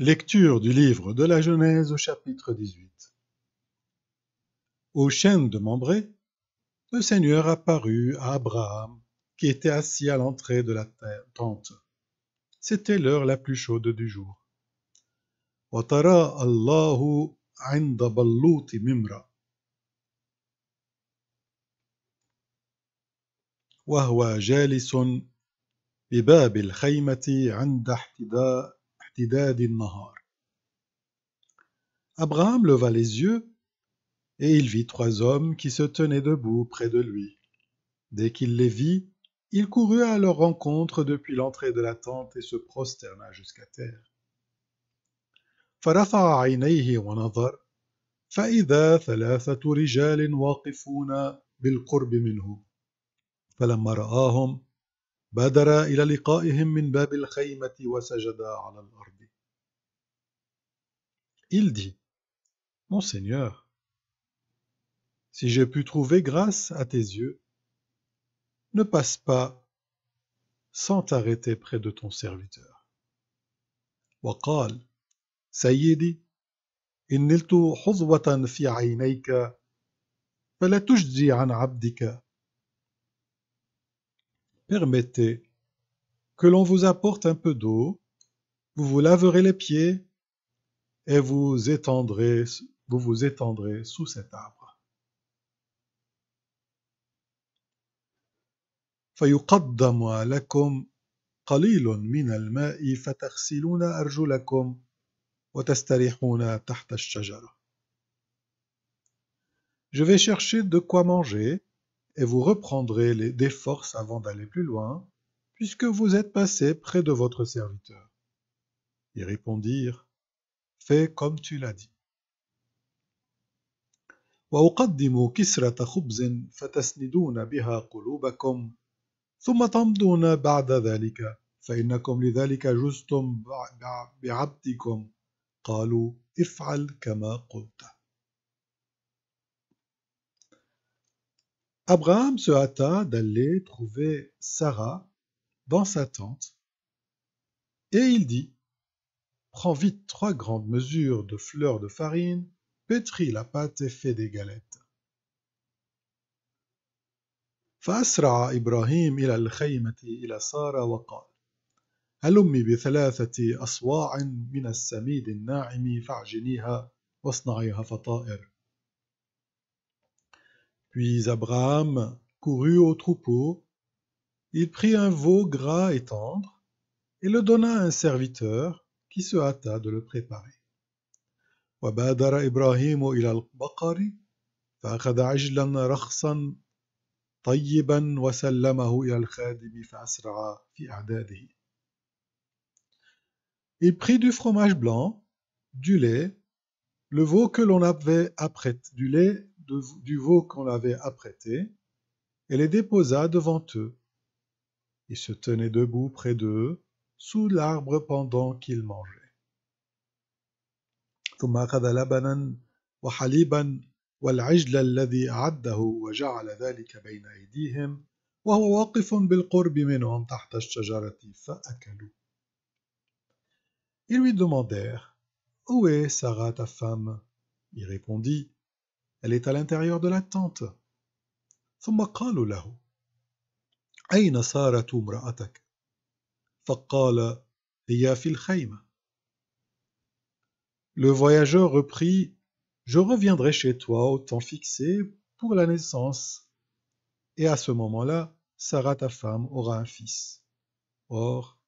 Lecture du livre de la Genèse au chapitre 18 Au chêne de Mambré, le Seigneur apparut à Abraham, qui était assis à l'entrée de la tente. C'était l'heure la plus chaude du jour. وهو جالس بباب Abraham leva les yeux, et il vit trois hommes qui se tenaient debout près de lui. Dès qu'il les vit, il courut à leur rencontre depuis l'entrée de la tente et se prosterna jusqu'à terre. Il dit Mon Seigneur, si j'ai pu trouver grâce à tes yeux, ne passe pas sans t'arrêter près de ton serviteur. Permettez que l'on vous apporte un peu d'eau, vous vous laverez les pieds et vous étendrez, vous vous étendrez sous cet arbre. Je vais chercher de quoi manger et vous reprendrez des forces avant d'aller plus loin, puisque vous êtes passé près de votre serviteur. Il répondit, « Fais comme tu l'as dit. »« Waouqaddimu kisrata khoubzin, fatasnidouna biha quloubakoum, thouma tamdouna ba'da dhalika, fa'innakoum li dhalika jouztoum bi'abdikoum, qalou if'al kama qubta. Abraham se hâta d'aller trouver Sarah dans sa tente, et il dit Prends vite trois grandes mesures de fleurs de farine, pétris la pâte et fais des galettes. Puis Abraham courut au troupeau, il prit un veau gras et tendre, et le donna à un serviteur qui se hâta de le préparer. Il prit du fromage blanc, du lait, le veau que l'on avait apprêté, du lait du veau qu'on l'avait apprêté, et les déposa devant eux. Il se tenait debout près d'eux, sous l'arbre pendant qu'ils mangeaient. Ils lui demandèrent Où est Sarah ta femme Il répondit elle est à l'intérieur de la tente. Le voyageur reprit Je reviendrai chez toi au temps fixé pour la naissance. Et à ce moment-là, Sarah, ta femme, aura un fils. Or,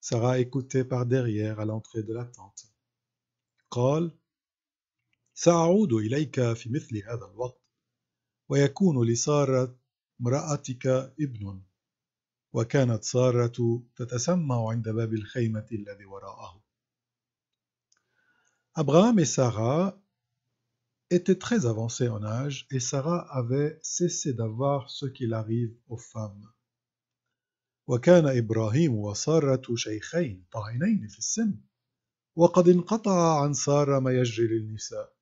Sarah écoutait par derrière à l'entrée de la tente. سأعود إليك في مثل هذا الوقت ويكون لسارة امرأتك ابن وكانت سارة تتسمع عند باب الخيمة الذي وراءه Abraham et Sarah étaient très avancés en âge et Sarah avait cessé d'avoir ce qu'il arrive aux femmes. وكان إبراهيم وسارة شيخين طاعنين في السن وقد انقطع عن سارة ما يجري للنساء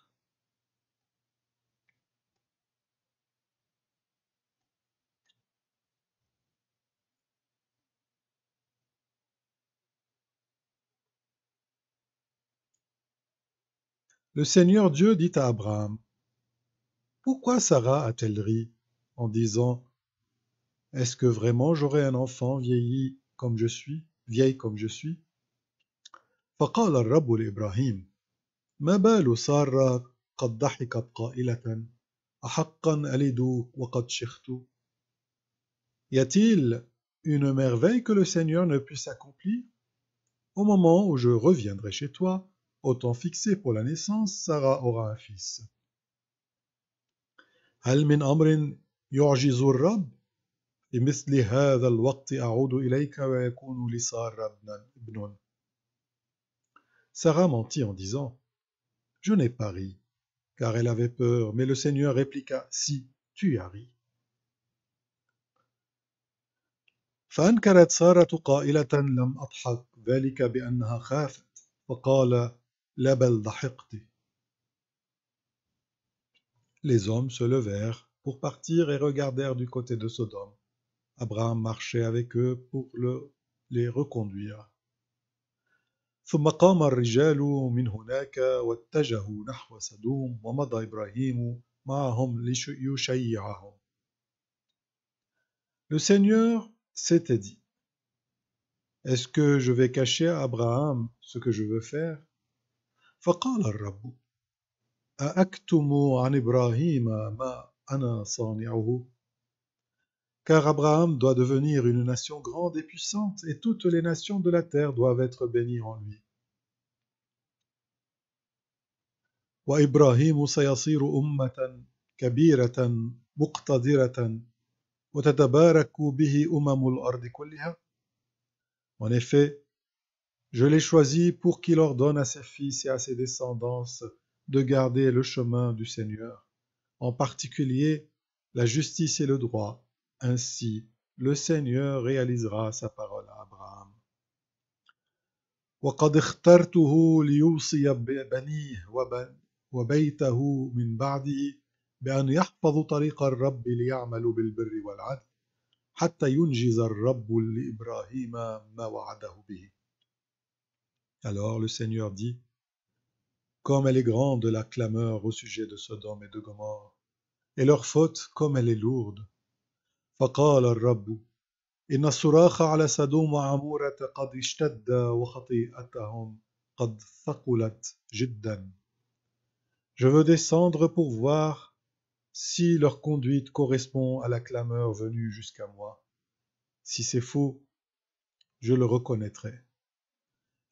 Le Seigneur Dieu dit à Abraham, Pourquoi Sarah a-t-elle ri en disant, Est-ce que vraiment j'aurai un enfant vieilli comme je suis, vieille comme je suis Y a-t-il une merveille que le Seigneur ne puisse accomplir Au moment où je reviendrai chez toi, au temps fixé pour la naissance, Sarah aura un fils. هل من أمر يعجز الرب لمثل هذا الوقت أعود إليك ويكون لسارة ابن Sarah mentit en disant Je n'ai pas ri, car elle avait peur, mais le Seigneur répliqua Si, tu as ri. فأنكرت سارة قائلة لم أضحك ذلك بأنها خافت فقال les hommes se levèrent pour partir et regardèrent du côté de Sodome. Abraham marchait avec eux pour les reconduire. Hum le Seigneur s'était dit Est-ce que je vais cacher à Abraham ce que je veux faire car Abraham doit devenir une nation grande et puissante, et toutes les nations de la terre doivent être bénies en lui. En effet, je l'ai choisi pour qu'il ordonne à ses fils et à ses descendants de garder le chemin du Seigneur, en particulier la justice et le droit. Ainsi, le Seigneur réalisera sa parole à Abraham. وقد اخترته ليوصي بنيه وبيته من بعده بأن يحفظ طريق الرب ليعملوا بالبر والعدل حتى ينجز الرب لإبراهيم ما وعده به alors le Seigneur dit, Comme elle est grande la clameur au sujet de Sodome et de Gomorre, et leur faute comme elle est lourde. Je veux descendre pour voir si leur conduite correspond à la clameur venue jusqu'à moi. Si c'est faux, je le reconnaîtrai.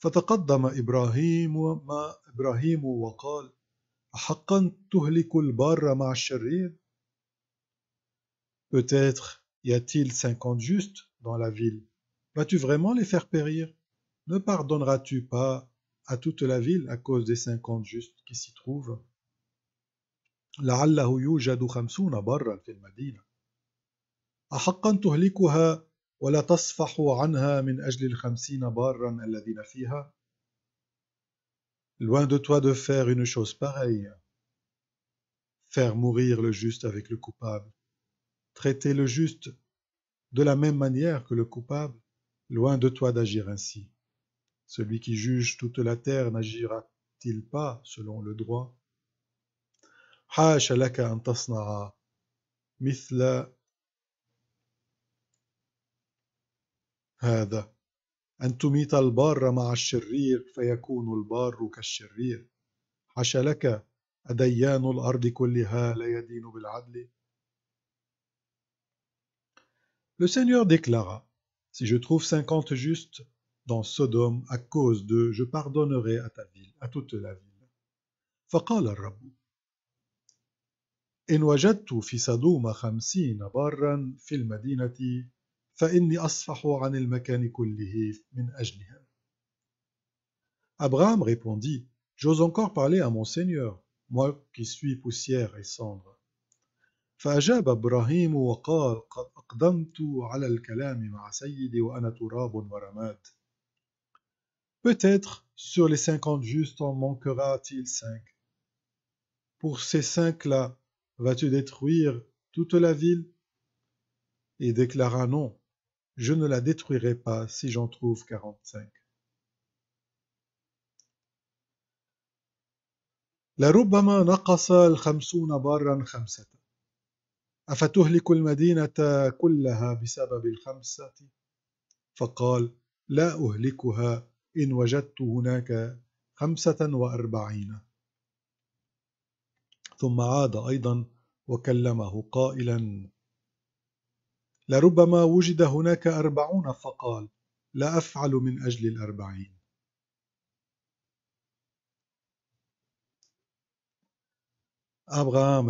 فتقدم إبراهيم ما إبراهيم وقال أحقا تهلك البار مع الشرير Peut-être y a-t-il cinquante justes dans la ville Vas-tu vraiment les faire périr Ne pardonneras-tu pas à toute la ville à cause des cinquante justes qui s'y trouvent لعله يوجد خمسون برا في المدينة أحقا تهلكها Loin de toi de faire une chose pareille, faire mourir le juste avec le coupable, traiter le juste de la même manière que le coupable, loin de toi d'agir ainsi. Celui qui juge toute la terre n'agira-t-il pas selon le droit هذا أن تميت البار مع الشرير فيكون البار كالشرير حش لك أديان الأرض كلها لا يدين بالعدل Le Seigneur déclara Si je trouve cinquante justes dans Sodome à cause d'eux, je pardonnerai à ta ville, à toute la ville. فقال الرب إن وجدت في صدوم خمسين بارا في المدينة Abraham répondit J'ose encore parler à mon Seigneur, moi qui suis poussière et cendre. Peut-être sur les cinquante justes en manquera-t-il cinq. Pour ces cinq-là, vas-tu détruire toute la ville Et déclara non, Je ne la détruirai pas si j'en trouve quarante-cinq. لربما نقص الخمسون بارا خمسة أفتهلك المدينة كلها بسبب الخمسة؟ فقال لا أهلكها إن وجدت هناك خمسة وأربعين ثم عاد أيضا وكلمه قائلا Abraham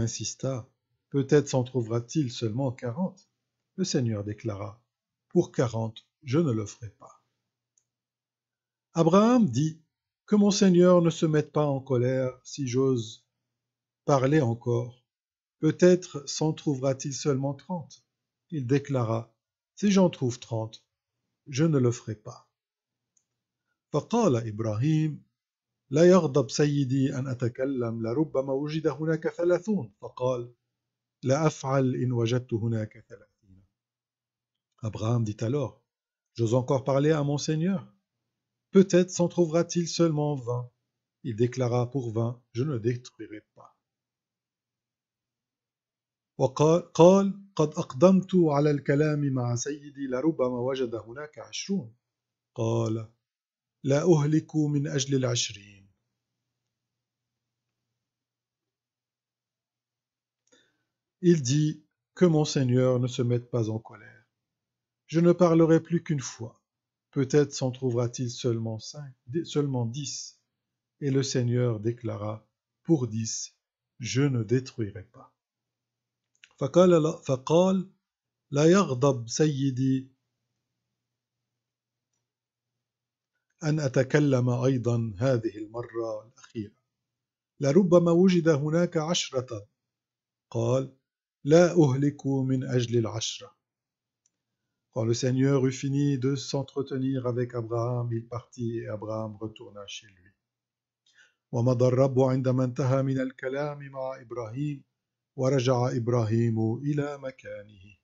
insista. Peut-être s'en trouvera-t-il seulement quarante. Le Seigneur déclara. Pour quarante, je ne le ferai pas. Abraham dit. Que mon Seigneur ne se mette pas en colère si j'ose parler encore. Peut-être s'en trouvera-t-il seulement trente il déclara Si j'en trouve trente, je ne le ferai pas. Abraham dit alors J'ose encore parler à mon Seigneur Peut-être s'en trouvera-t-il seulement vingt. Il déclara pour vingt Je ne détruirai pas. Il dit que mon Seigneur ne se mette pas en colère. Je ne parlerai plus qu'une fois. Peut-être s'en trouvera-t-il seulement cinq, seulement dix. Et le Seigneur déclara, pour dix, je ne détruirai pas. فقال لا, فقال لا يغضب سيدي أن أتكلم أيضا هذه المرة الأخيرة لربما وجد هناك عشرة قال لا أهلك من أجل العشرة Quand le Seigneur eut fini de s'entretenir avec Abraham, il partit et Abraham retourna chez lui. ومضى الرب عندما انتهى من الكلام مع إبراهيم ورجع إبراهيم إلى مكانه